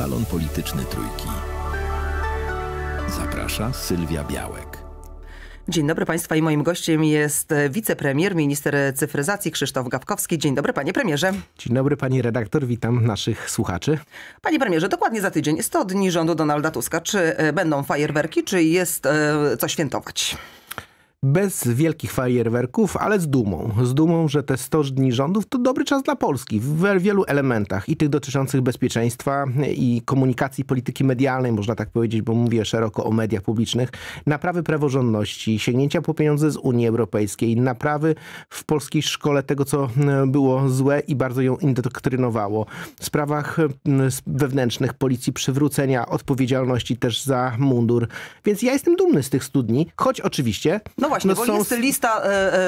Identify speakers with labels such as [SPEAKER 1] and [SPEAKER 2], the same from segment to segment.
[SPEAKER 1] Salon Polityczny Trójki. Zaprasza Sylwia Białek.
[SPEAKER 2] Dzień dobry Państwa i moim gościem jest wicepremier, minister cyfryzacji Krzysztof Gawkowski. Dzień dobry Panie Premierze.
[SPEAKER 1] Dzień dobry Pani redaktor, witam naszych słuchaczy.
[SPEAKER 2] Panie Premierze, dokładnie za tydzień 100 dni rządu Donalda Tuska. Czy e, będą fajerwerki, czy jest e, co świętować?
[SPEAKER 1] bez wielkich fajerwerków, ale z dumą. Z dumą, że te 100 dni rządów to dobry czas dla Polski w wielu elementach i tych dotyczących bezpieczeństwa i komunikacji polityki medialnej, można tak powiedzieć, bo mówię szeroko o mediach publicznych, naprawy praworządności, sięgnięcia po pieniądze z Unii Europejskiej, naprawy w polskiej szkole tego, co e, było złe i bardzo ją indoktrynowało, w sprawach e, wewnętrznych policji, przywrócenia odpowiedzialności też za mundur. Więc ja jestem dumny z tych dni, choć oczywiście no
[SPEAKER 2] właśnie, no bo są... jest lista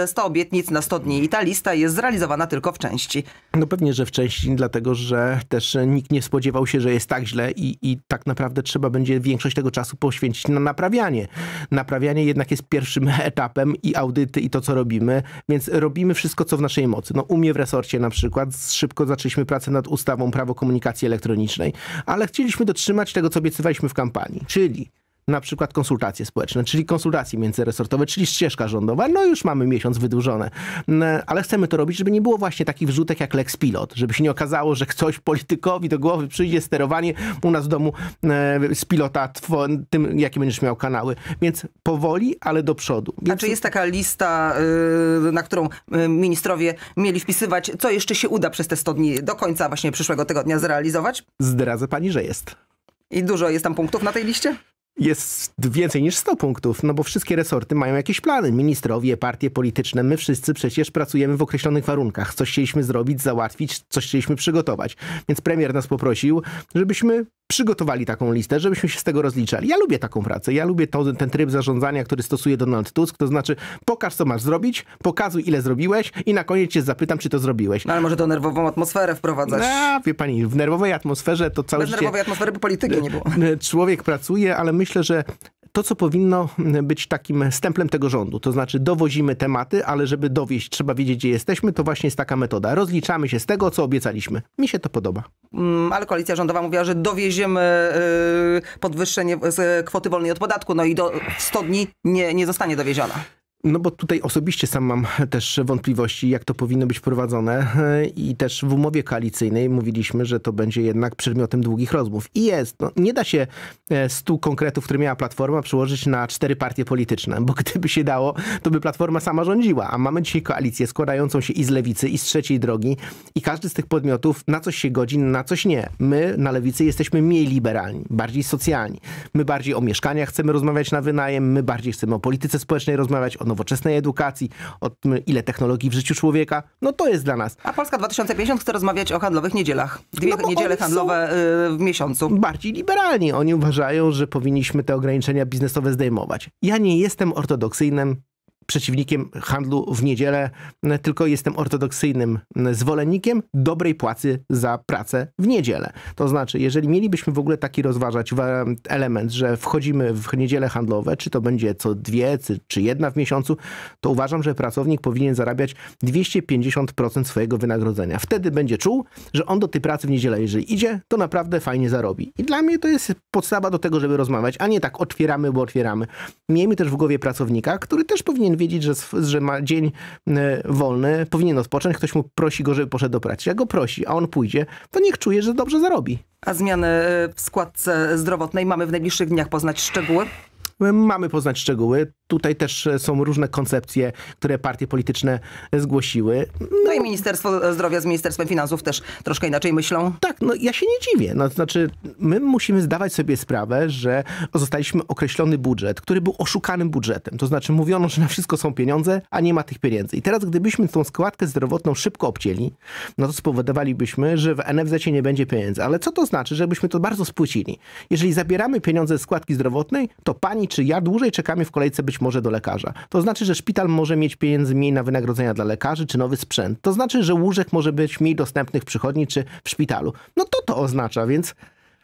[SPEAKER 2] 100 e, e, obietnic na 100 dni i ta lista jest zrealizowana tylko w części.
[SPEAKER 1] No pewnie, że w części, dlatego że też nikt nie spodziewał się, że jest tak źle i, i tak naprawdę trzeba będzie większość tego czasu poświęcić na naprawianie. Naprawianie jednak jest pierwszym etapem i audyty i to, co robimy, więc robimy wszystko, co w naszej mocy. No u mnie w resorcie na przykład szybko zaczęliśmy pracę nad ustawą prawo komunikacji elektronicznej, ale chcieliśmy dotrzymać tego, co obiecywaliśmy w kampanii, czyli na przykład konsultacje społeczne, czyli konsultacje międzyresortowe, czyli ścieżka rządowa. No już mamy miesiąc wydłużone, mm, ale chcemy to robić, żeby nie było właśnie takich wrzutek jak Lex Pilot, żeby się nie okazało, że ktoś politykowi do głowy przyjdzie sterowanie u nas w domu e, z pilota tym, jakie będziesz miał kanały. Więc powoli, ale do przodu.
[SPEAKER 2] Więc... A czy jest taka lista, y, na którą y, ministrowie mieli wpisywać, co jeszcze się uda przez te 100 dni do końca właśnie przyszłego tygodnia zrealizować? Zdradzę pani, że jest. I
[SPEAKER 1] dużo jest tam punktów na tej liście? jest więcej niż 100 punktów, no bo wszystkie resorty mają jakieś plany. Ministrowie, partie polityczne, my wszyscy przecież pracujemy w określonych warunkach. Coś chcieliśmy zrobić, załatwić, coś chcieliśmy przygotować. Więc premier nas poprosił, żebyśmy przygotowali taką listę, żebyśmy się z tego rozliczali. Ja lubię taką pracę, ja lubię to, ten tryb zarządzania, który stosuje Donald Tusk, to znaczy pokaż, co masz zrobić, pokazuj, ile zrobiłeś i na koniec cię zapytam, czy to zrobiłeś. No
[SPEAKER 2] ale może to nerwową atmosferę wprowadzać. No,
[SPEAKER 1] wie pani, w nerwowej atmosferze to cały Bez życie... nerwowej
[SPEAKER 2] atmosfery by polityki nie
[SPEAKER 1] było. Człowiek pracuje, ale myślę, że to, co powinno mm, być takim stemplem tego rządu. To znaczy dowozimy tematy, ale żeby dowieść, trzeba wiedzieć, gdzie jesteśmy, to właśnie jest taka metoda. Rozliczamy się z tego, co obiecaliśmy. Mi się to podoba.
[SPEAKER 2] Mm, ale koalicja rządowa mówiła, że dowieziemy y, podwyższenie y, z kwoty wolnej od podatku, no i do 100 dni nie, nie zostanie dowieziona.
[SPEAKER 1] No bo tutaj osobiście sam mam też wątpliwości, jak to powinno być prowadzone i też w umowie koalicyjnej mówiliśmy, że to będzie jednak przedmiotem długich rozmów. I jest. No, nie da się e, stu konkretów, które miała Platforma, przełożyć na cztery partie polityczne, bo gdyby się dało, to by Platforma sama rządziła. A mamy dzisiaj koalicję składającą się i z Lewicy, i z Trzeciej Drogi i każdy z tych podmiotów na coś się godzi, na coś nie. My na Lewicy jesteśmy mniej liberalni, bardziej socjalni. My bardziej o mieszkaniach chcemy rozmawiać na wynajem, my bardziej chcemy o polityce społecznej rozmawiać, o nowoczesnej edukacji, o tym, ile technologii w życiu człowieka. No to jest dla nas.
[SPEAKER 2] A Polska 2050 chce rozmawiać o handlowych niedzielach. Dwie no niedziele handlowe
[SPEAKER 1] y, w miesiącu. Bardziej liberalni. Oni uważają, że powinniśmy te ograniczenia biznesowe zdejmować. Ja nie jestem ortodoksyjnym przeciwnikiem handlu w niedzielę, tylko jestem ortodoksyjnym zwolennikiem dobrej płacy za pracę w niedzielę. To znaczy, jeżeli mielibyśmy w ogóle taki rozważać element, że wchodzimy w niedzielę handlowe, czy to będzie co dwie, czy jedna w miesiącu, to uważam, że pracownik powinien zarabiać 250% swojego wynagrodzenia. Wtedy będzie czuł, że on do tej pracy w niedzielę, jeżeli idzie, to naprawdę fajnie zarobi. I dla mnie to jest podstawa do tego, żeby rozmawiać, a nie tak otwieramy, bo otwieramy. Miejmy też w głowie pracownika, który też powinien powinien wiedzieć, że, że ma dzień e, wolny, powinien odpocząć, ktoś mu prosi go, żeby poszedł do pracy. Jak go prosi, a on pójdzie, to niech czuje, że dobrze zarobi.
[SPEAKER 2] A zmiany e, w składce zdrowotnej mamy w najbliższych dniach poznać
[SPEAKER 1] szczegóły? E, mamy poznać szczegóły tutaj też e, są różne koncepcje, które partie polityczne zgłosiły. No,
[SPEAKER 2] no i Ministerstwo Zdrowia z Ministerstwem Finansów też troszkę inaczej
[SPEAKER 1] myślą. Tak, no ja się nie dziwię. No, to znaczy, my musimy zdawać sobie sprawę, że zostaliśmy określony budżet, który był oszukanym budżetem. To znaczy mówiono, że na wszystko są pieniądze, a nie ma tych pieniędzy. I teraz gdybyśmy tą składkę zdrowotną szybko obcięli, no to spowodowalibyśmy, że w NFZ nie będzie pieniędzy. Ale co to znaczy, żebyśmy to bardzo spłycili? Jeżeli zabieramy pieniądze z składki zdrowotnej, to pani czy ja dłużej czekamy w kolejce być może do lekarza. To znaczy, że szpital może mieć pieniędzy mniej na wynagrodzenia dla lekarzy czy nowy sprzęt. To znaczy, że łóżek może być mniej dostępnych w przychodni czy w szpitalu. No to to oznacza, więc...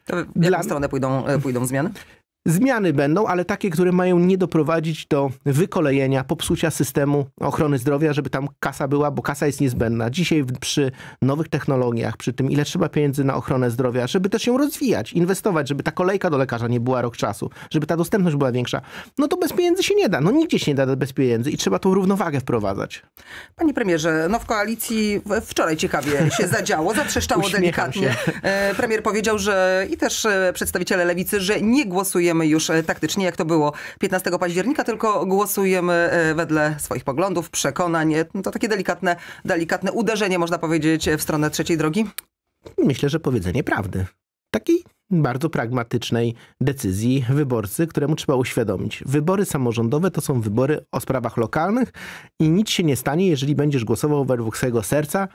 [SPEAKER 1] To w jaką dla... stronę pójdą, e, pójdą zmiany? Zmiany będą, ale takie, które mają nie doprowadzić do wykolejenia, popsucia systemu ochrony zdrowia, żeby tam kasa była, bo kasa jest niezbędna. Dzisiaj przy nowych technologiach, przy tym ile trzeba pieniędzy na ochronę zdrowia, żeby też ją rozwijać, inwestować, żeby ta kolejka do lekarza nie była rok czasu, żeby ta dostępność była większa. No to bez pieniędzy się nie da. No nigdzie się nie da bez pieniędzy i trzeba tą równowagę wprowadzać.
[SPEAKER 2] Panie premierze, no w koalicji wczoraj ciekawie się zadziało, zatrzeszczało delikatnie. Się. E, premier powiedział, że i też e, przedstawiciele lewicy, że nie głosujemy głosujemy już e, taktycznie, jak to było 15 października, tylko głosujemy e, wedle swoich poglądów, przekonań. E, no to takie delikatne, delikatne uderzenie, można powiedzieć, w stronę trzeciej drogi?
[SPEAKER 1] Myślę, że powiedzenie prawdy. Takiej bardzo pragmatycznej decyzji wyborcy, któremu trzeba uświadomić. Wybory samorządowe to są wybory o sprawach lokalnych i nic się nie stanie, jeżeli będziesz głosował według swojego serca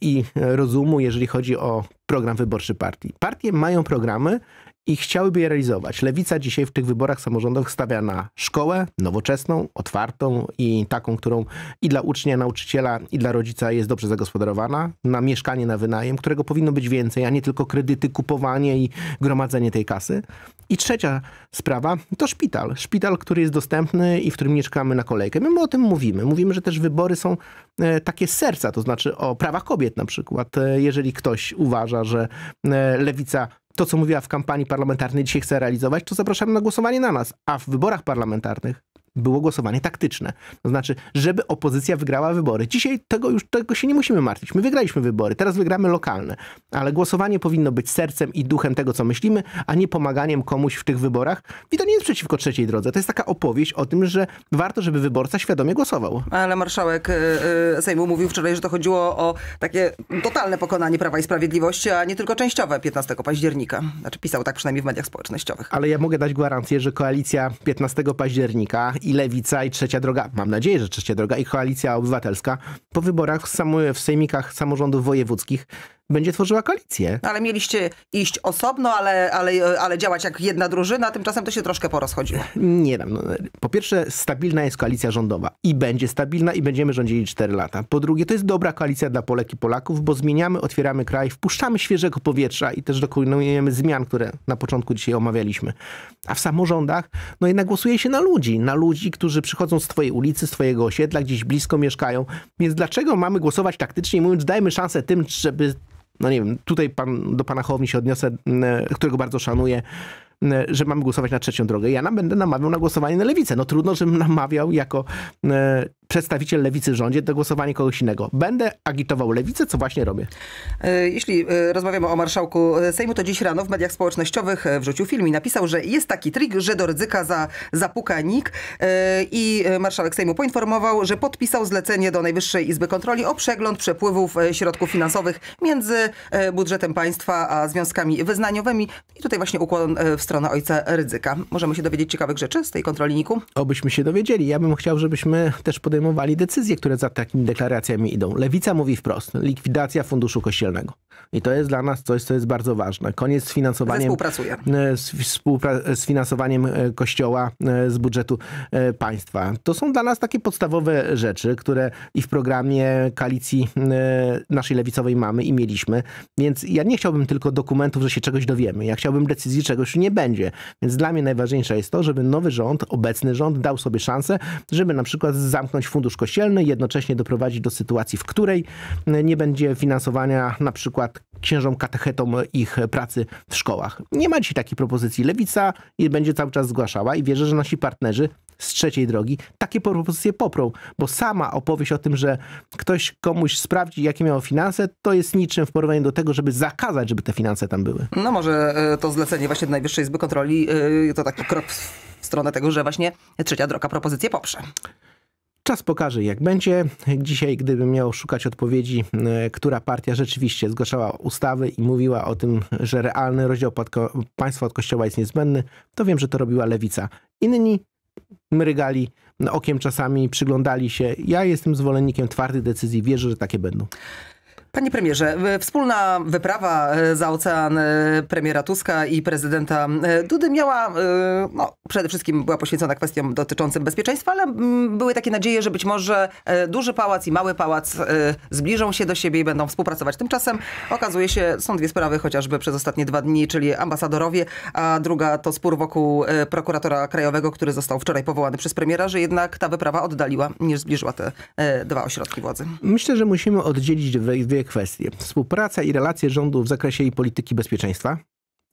[SPEAKER 1] i rozumu, jeżeli chodzi o program wyborczy partii. Partie mają programy i chciałyby je realizować. Lewica dzisiaj w tych wyborach samorządowych stawia na szkołę nowoczesną, otwartą i taką, którą i dla ucznia, nauczyciela, i dla rodzica jest dobrze zagospodarowana, na mieszkanie na wynajem, którego powinno być więcej, a nie tylko kredyty, kupowanie i gromadzenie tej kasy. I trzecia sprawa to szpital. Szpital, który jest dostępny i w którym nie czekamy na kolejkę. My, my o tym mówimy. Mówimy, że też wybory są e, takie serca, to znaczy o prawach kobiet na przykład. E, jeżeli ktoś uważa, że e, lewica to, co mówiła w kampanii parlamentarnej, dzisiaj chce realizować, to zapraszamy na głosowanie na nas. A w wyborach parlamentarnych było głosowanie taktyczne. To znaczy, żeby opozycja wygrała wybory. Dzisiaj tego już tego się nie musimy martwić. My wygraliśmy wybory, teraz wygramy lokalne. Ale głosowanie powinno być sercem i duchem tego, co myślimy, a nie pomaganiem komuś w tych wyborach. I to nie jest przeciwko trzeciej drodze. To jest taka opowieść o tym, że warto, żeby wyborca świadomie głosował.
[SPEAKER 2] Ale marszałek e, e, Sejmu mówił wczoraj, że to chodziło o takie totalne pokonanie Prawa i Sprawiedliwości, a nie tylko częściowe 15 października. Znaczy pisał tak przynajmniej w mediach społecznościowych.
[SPEAKER 1] Ale ja mogę dać gwarancję, że koalicja 15 października i Lewica, i Trzecia Droga, mam nadzieję, że Trzecia Droga, i Koalicja Obywatelska po wyborach w, sam, w sejmikach samorządów wojewódzkich będzie tworzyła koalicję.
[SPEAKER 2] No, ale mieliście iść osobno, ale, ale, ale działać jak jedna drużyna, tymczasem to się troszkę porozchodziło.
[SPEAKER 1] Nie wiem. No, po pierwsze, stabilna jest koalicja rządowa i będzie stabilna i będziemy rządzili 4 lata. Po drugie, to jest dobra koalicja dla Polek i Polaków, bo zmieniamy, otwieramy kraj, wpuszczamy świeżego powietrza i też dokonujemy zmian, które na początku dzisiaj omawialiśmy. A w samorządach, no jednak głosuje się na ludzi, na ludzi, którzy przychodzą z twojej ulicy, z twojego osiedla, gdzieś blisko mieszkają. Więc dlaczego mamy głosować taktycznie, mówiąc, dajmy szansę tym, żeby no nie wiem, tutaj pan, do pana Hołowni się odniosę, mm, e, którego bardzo szanuję, mm, e, że mamy głosować na trzecią drogę. Ja nam będę namawiał na głosowanie na lewicę. No trudno, żebym namawiał jako mm, e, przedstawiciel lewicy rządzie do głosowania kogoś innego. Będę agitował lewicę, co właśnie robię. E, jeśli e,
[SPEAKER 2] rozmawiamy o marszałku e, Sejmu, to dziś rano w mediach społecznościowych wrzucił film i napisał, że jest taki trik, że do ryzyka za, zapuka NIK i marszałek Sejmu poinformował, że podpisał zlecenie do Najwyższej Izby Kontroli o przegląd przepływów środków finansowych między budżetem państwa a związkami wyznaniowymi. I tutaj właśnie ukłon w stronę ojca Rydzyka. Możemy się dowiedzieć ciekawych rzeczy z tej kontroli NIK-u?
[SPEAKER 1] Obyśmy się dowiedzieli. Ja bym chciał, żebyśmy też podejmowali podejmowali decyzje, które za takimi deklaracjami idą. Lewica mówi wprost, likwidacja funduszu kościelnego. I to jest dla nas coś, co jest bardzo ważne. Koniec z finansowaniem, e, z, współpra- e, z finansowaniem e, kościoła z budżetu państwa. To są dla nas takie podstawowe rzeczy, które i w programie koalicji naszej lewicowej mamy i mieliśmy. Więc ja nie chciałbym tylko dokumentów, że się czegoś dowiemy. Ja chciałbym decyzji, czegoś nie będzie. Więc dla mnie najważniejsze jest to, żeby nowy rząd, obecny rząd dał sobie szansę, żeby na przykład zamknąć fundusz kościelny, jednocześnie doprowadzić do sytuacji, w której nie będzie finansowania na przykład księżom katechetom ich pracy w szkołach. Nie ma dzisiaj takiej propozycji. Lewica i będzie cały czas zgłaszała i wierzę, że nasi partnerzy z trzeciej drogi takie propozycje poprą, bo sama opowieść o tym, że ktoś komuś sprawdzi, jakie miało finanse, to jest niczym w porównaniu do tego, żeby zakazać, żeby te finanse tam były.
[SPEAKER 2] No może e, to zlecenie właśnie Najwyższej Izby Kontroli e, to taki krok w stronę tego, że właśnie trzecia droga propozycję poprze.
[SPEAKER 1] Czas pokaże, jak będzie. Dzisiaj, gdybym miał szukać odpowiedzi, e, która partia rzeczywiście zgłaszała ustawy i mówiła o tym, że realny rozdział państwa od kościoła jest niezbędny, to wiem, że to robiła lewica. Inni mrygali okiem czasami, przyglądali się. Ja jestem zwolennikiem twardych decyzji, wierzę, że takie będą. Panie
[SPEAKER 2] premierze, wspólna wyprawa e, za ocean e, premiera Tuska i prezydenta e, Dudy miała, no, przede wszystkim była poświęcona kwestiom dotyczącym bezpieczeństwa, ale mm, były takie nadzieje, że być może duży pałac i mały pałac zbliżą się do siebie i będą współpracować. Tymczasem okazuje się, są dwie sprawy chociażby przez ostatnie dwa dni, czyli ambasadorowie, a druga to spór wokół prokuratora krajowego, który został wczoraj powołany przez premiera, że jednak ta wyprawa oddaliła niż zbliżyła te dwa ośrodki władzy.
[SPEAKER 1] Myślę, że musimy oddzielić dwie kwestie. Współpraca i relacje rządu w zakresie jej polityki bezpieczeństwa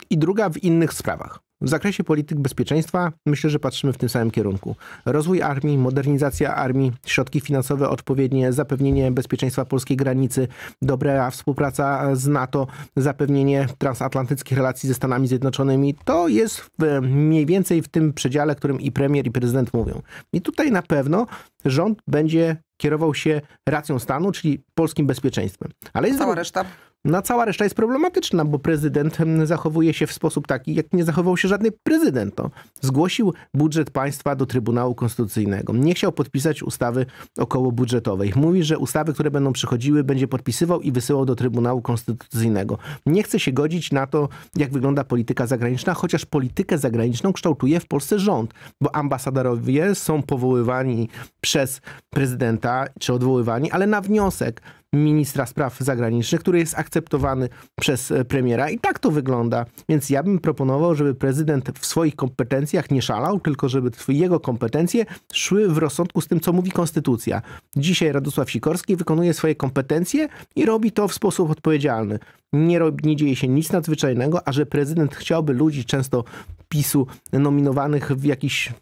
[SPEAKER 1] i druga w innych sprawach. W zakresie polityk bezpieczeństwa myślę, że patrzymy w tym samym kierunku. Rozwój armii, modernizacja armii, środki finansowe odpowiednie, zapewnienie bezpieczeństwa polskiej granicy, dobra współpraca z NATO, zapewnienie transatlantyckich relacji ze Stanami Zjednoczonymi. To jest w, mniej więcej w tym przedziale, którym i premier, i prezydent mówią. I tutaj na pewno rząd będzie kierował się racją stanu, czyli polskim bezpieczeństwem. Ale jest Cała reszta? No cała reszta jest problematyczna, bo prezydent hmm, zachowuje się w sposób taki, jak nie zachował się żadny prezydent. To zgłosił budżet państwa do Trybunału Konstytucyjnego. Nie chciał podpisać ustawy około budżetowej. Mówi, że ustawy, które będą przychodziły, będzie podpisywał i wysyłał do Trybunału Konstytucyjnego. Nie chce się godzić na to, jak wygląda polityka zagraniczna, chociaż politykę zagraniczną kształtuje w Polsce rząd, bo ambasadorowie są powoływani przez prezydenta czy odwoływani, ale na wniosek ministra spraw zagranicznych, który jest akceptowany przez e, premiera. I tak to wygląda. Więc ja bym proponował, żeby prezydent w swoich kompetencjach nie szalał, tylko żeby jego kompetencje szły w rozsądku z tym, co mówi konstytucja. Dzisiaj Radosław Sikorski wykonuje swoje kompetencje i robi to w sposób odpowiedzialny. Nie, robi, nie dzieje się nic nadzwyczajnego, a że prezydent chciałby ludzi często PiSu nominowanych w jakiś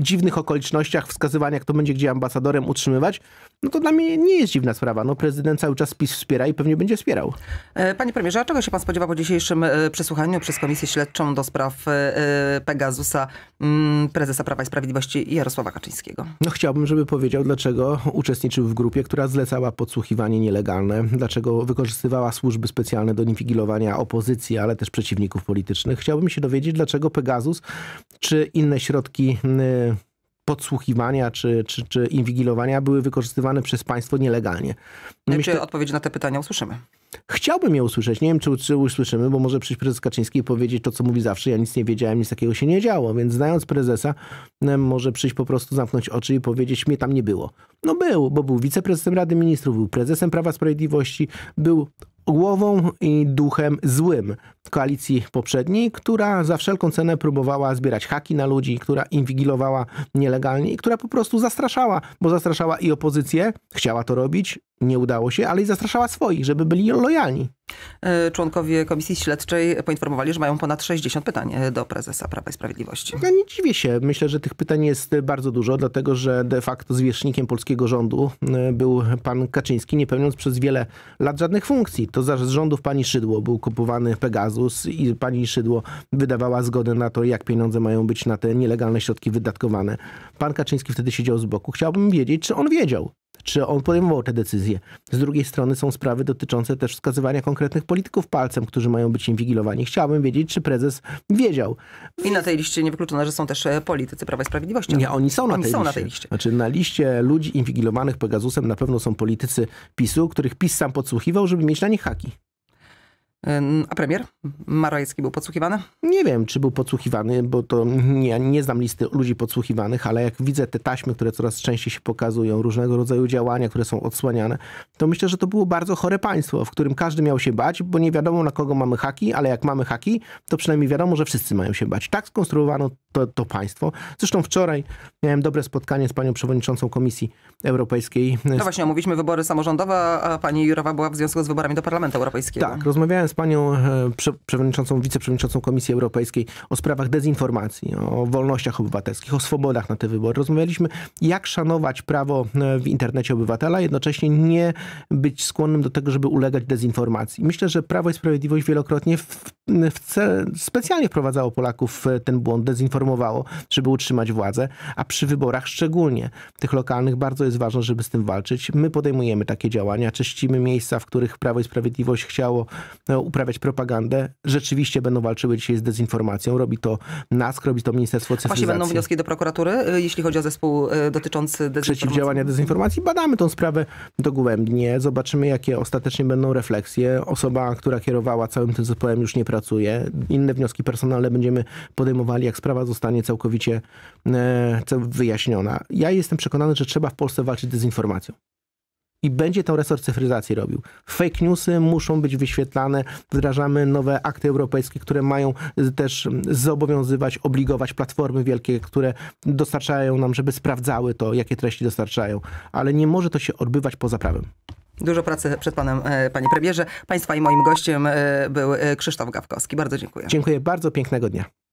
[SPEAKER 1] dziwnych okolicznościach, wskazywania, kto będzie gdzie ambasadorem utrzymywać, no to dla mnie nie jest dziwna sprawa. No, prezydent cały czas PiS wspiera i pewnie będzie wspierał. E, panie
[SPEAKER 2] premierze, a czego się pan spodziewa po dzisiejszym e, przesłuchaniu przez Komisję Śledczą do spraw e, Pegasusa mm, prezesa Prawa i Sprawiedliwości Jarosława Kaczyńskiego?
[SPEAKER 1] No chciałbym, żeby powiedział, dlaczego uczestniczył w grupie, która zlecała podsłuchiwanie nielegalne, dlaczego wykorzystywała służby specjalne do inwigilowania opozycji, ale też przeciwników politycznych. Chciałbym się dowiedzieć, dlaczego Pegasus czy inne środki podsłuchiwania czy, czy, czy inwigilowania były wykorzystywane przez państwo nielegalnie. No Myślę... Czy odpowiedzi
[SPEAKER 2] na te pytania usłyszymy?
[SPEAKER 1] Chciałbym je usłyszeć. Nie wiem, czy, czy usłyszymy, bo może przyjść prezes Kaczyński i powiedzieć to, co mówi zawsze. Ja nic nie wiedziałem, nic takiego się nie działo. Więc znając prezesa, może przyjść po prostu, zamknąć oczy i powiedzieć, mnie tam nie było. No był, bo był wiceprezesem Rady Ministrów, był prezesem Prawa Sprawiedliwości, był głową i duchem złym koalicji poprzedniej, która za wszelką cenę próbowała zbierać haki na ludzi, która inwigilowała nielegalnie i która po prostu zastraszała, bo zastraszała i opozycję, chciała to robić, nie udało się, ale i zastraszała swoich, żeby byli lojalni.
[SPEAKER 2] E, członkowie Komisji Śledczej poinformowali, że mają ponad 60 pytań e, do prezesa Prawa i Sprawiedliwości.
[SPEAKER 1] Ja no nie dziwię się. Myślę, że tych pytań jest bardzo dużo, dlatego że de facto zwierzchnikiem polskiego rządu e, był pan Kaczyński, nie pełniąc przez wiele lat żadnych funkcji. To z rządów pani Szydło był kupowany Pegasus i pani Szydło wydawała zgodę na to, jak pieniądze mają być na te nielegalne środki wydatkowane. Pan Kaczyński wtedy siedział z boku. Chciałbym wiedzieć, czy on wiedział, czy on podejmował te decyzje. Z drugiej strony są sprawy dotyczące też wskazywania konkretnych polityków palcem, którzy mają być inwigilowani. Chciałbym wiedzieć, czy prezes wiedział.
[SPEAKER 2] I na tej liście niewykluczone, że są też e, politycy Prawa i Sprawiedliwości. Nie, oni są, na, tej są na tej liście.
[SPEAKER 1] Znaczy na liście ludzi inwigilowanych Pegasusem na pewno są politycy PiSu, których PiS sam podsłuchiwał, żeby mieć na nich haki. A premier Marojecki był podsłuchiwany? Nie wiem, czy był podsłuchiwany, bo to nie znam listy ludzi podsłuchiwanych, ale jak widzę te taśmy, które coraz częściej się pokazują, różnego rodzaju działania, które są odsłaniane, to myślę, że to było bardzo chore państwo, w którym każdy miał się bać, bo nie wiadomo na kogo mamy haki, ale jak mamy haki, to przynajmniej wiadomo, że wszyscy mają się bać. Tak skonstruowano to, to państwo. Zresztą wczoraj miałem dobre spotkanie z panią przewodniczącą Komisji Europejskiej. No właśnie,
[SPEAKER 2] omówiliśmy wybory samorządowe, a pani Jurowa była w związku z wyborami do Parlamentu Europejskiego. Tak,
[SPEAKER 1] rozmawiałem rozmawiałem z panią e, przewodniczącą, wiceprzewodniczącą Komisji Europejskiej o sprawach dezinformacji, o wolnościach obywatelskich, o swobodach na te wybory. Rozmawialiśmy, jak szanować prawo e, w internecie obywatela, jednocześnie nie być skłonnym do tego, żeby ulegać dezinformacji. Myślę, że Prawo i Sprawiedliwość wielokrotnie w, w cel, specjalnie wprowadzało Polaków w ten błąd, dezinformowało, żeby utrzymać władzę, a przy wyborach szczególnie tych lokalnych bardzo jest ważne, żeby z tym walczyć. My podejmujemy takie działania, czyścimy miejsca, w których Prawo i Sprawiedliwość chciało e, uprawiać propagandę, rzeczywiście będą walczyły dzisiaj z dezinformacją. Robi to NASK, robi to Ministerstwo Cyfryzacji. Właśnie będą wnioski
[SPEAKER 2] do prokuratury, y, jeśli chodzi o zespół y, dotyczący dezinformacji. Przeciwdziałania
[SPEAKER 1] dezinformacji. Badamy tą sprawę dogłębnie, zobaczymy jakie ostatecznie będą refleksje. Osoba, która kierowała całym tym zespołem już nie pracuje. Inne wnioski personalne będziemy podejmowali, jak sprawa zostanie całkowicie e, wyjaśniona. Ja jestem przekonany, że trzeba w Polsce walczyć z dezinformacją i będzie tą resort cyfryzacji robił. Fake newsy muszą być wyświetlane, wdrażamy nowe akty europejskie, które mają y, też zobowiązywać, obligować platformy wielkie, które dostarczają nam, żeby sprawdzały to, jakie treści dostarczają, ale nie może to się odbywać poza prawem.
[SPEAKER 2] Dużo pracy przed panem, e, panie premierze. Państwa i moim gościem e, był e, Krzysztof Gawkowski. Bardzo dziękuję. Dziękuję
[SPEAKER 1] bardzo, pięknego dnia.